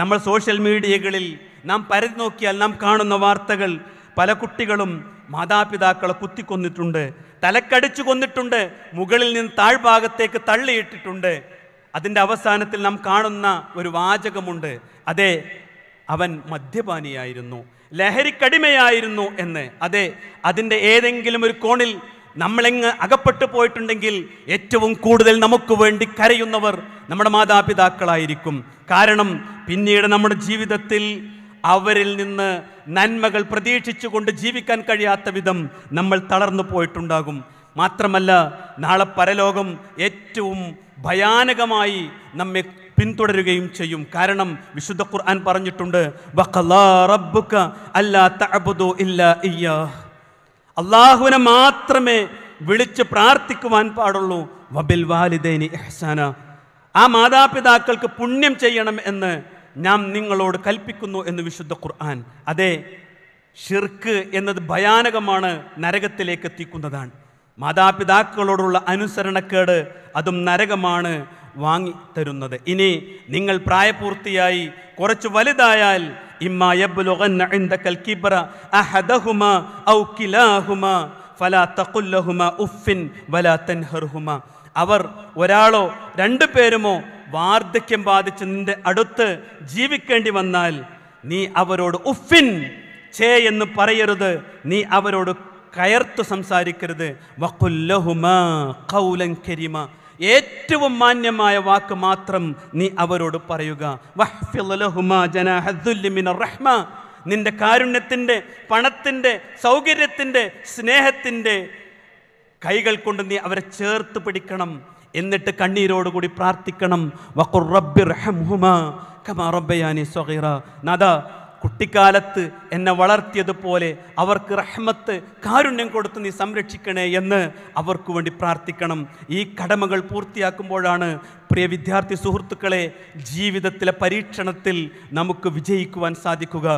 നമ്മൾ സോഷ്യൽ മീഡിയകളിൽ നാം പരതി നോക്കിയാൽ നാം കാണുന്ന വാർത്തകൾ പല കുട്ടികളും മാതാപിതാക്കളെ കുത്തിക്കൊന്നിട്ടുണ്ട് തലക്കടിച്ചു കൊന്നിട്ടുണ്ട് മുകളിൽ നിന്ന് താഴ്ഭാഗത്തേക്ക് തള്ളിയിട്ടിട്ടുണ്ട് അതിൻ്റെ അവസാനത്തിൽ നാം കാണുന്ന ഒരു വാചകമുണ്ട് അതെ അവൻ മദ്യപാനിയായിരുന്നു ലഹരിക്കടിമയായിരുന്നു എന്ന് അതെ അതിൻ്റെ ഏതെങ്കിലും ഒരു കോണിൽ നമ്മളെങ്ങ് അകപ്പെട്ടു പോയിട്ടുണ്ടെങ്കിൽ ഏറ്റവും കൂടുതൽ നമുക്ക് വേണ്ടി കരയുന്നവർ നമ്മുടെ മാതാപിതാക്കളായിരിക്കും കാരണം പിന്നീട് നമ്മുടെ ജീവിതത്തിൽ അവരിൽ നിന്ന് നന്മകൾ പ്രതീക്ഷിച്ചുകൊണ്ട് ജീവിക്കാൻ കഴിയാത്ത വിധം നമ്മൾ തളർന്നു പോയിട്ടുണ്ടാകും മാത്രമല്ല നാളെ പരലോകം ഏറ്റവും ഭയാനകമായി നമ്മെ പിന്തുടരുകയും ചെയ്യും കാരണം വിശുദ്ധ ഖുർആൻ പറഞ്ഞിട്ടുണ്ട് ഇയ്യാ അള്ളാഹുവിനെ മാത്രമേ വിളിച്ച് പ്രാർത്ഥിക്കുവാൻ പാടുള്ളൂ വബിൽ വാലിദേനി എഹ്സാന ആ മാതാപിതാക്കൾക്ക് പുണ്യം ചെയ്യണം എന്ന് നാം നിങ്ങളോട് കൽപ്പിക്കുന്നു എന്ന് വിശുദ്ധ ഖുർആൻ അതെ ഷിർക്ക് എന്നത് ഭയാനകമാണ് നരകത്തിലേക്ക് എത്തിക്കുന്നതാണ് മാതാപിതാക്കളോടുള്ള അനുസരണക്കേട് അതും നരകമാണ് വാങ്ങി തരുന്നത് ഇനി നിങ്ങൾ പ്രായപൂർത്തിയായി കുറച്ച് വലുതായാൽ ഇമ്മ ഔ വലാ അവർ ഒരാളോ രണ്ടു പേരുമോ വാർദ്ധക്യം ബാധിച്ച് നിന്റെ അടുത്ത് ജീവിക്കേണ്ടി വന്നാൽ നീ അവരോട് ഉഫിൻ ചേ എന്ന് പറയരുത് നീ അവരോട് കയർത്തു സംസാരിക്കരുത് വക്കുല്ലഹുമാ കൗലം കരിമ ഏറ്റവും മാന്യമായ വാക്ക് മാത്രം നീ അവരോട് പറയുക റഹ്മ നിന്റെ കാരുണ്യത്തിൻ്റെ പണത്തിൻ്റെ സൗകര്യത്തിൻ്റെ സ്നേഹത്തിൻ്റെ കൈകൾ കൊണ്ട് നീ അവരെ ചേർത്ത് പിടിക്കണം എന്നിട്ട് കണ്ണീരോടുകൂടി പ്രാർത്ഥിക്കണം വക്കുർ റബ്ബിർ ഹംഹുമ കമാ റബ്ബയാനി സൊഹീറ നാദാ കുട്ടിക്കാലത്ത് എന്നെ വളർത്തിയതുപോലെ അവർക്ക് റഹ്മത്ത് കാരുണ്യം കൊടുത്ത് നീ സംരക്ഷിക്കണേ എന്ന് അവർക്ക് വേണ്ടി പ്രാർത്ഥിക്കണം ഈ കടമകൾ പൂർത്തിയാക്കുമ്പോഴാണ് പ്രിയ വിദ്യാർത്ഥി സുഹൃത്തുക്കളെ ജീവിതത്തിലെ പരീക്ഷണത്തിൽ നമുക്ക് വിജയിക്കുവാൻ സാധിക്കുക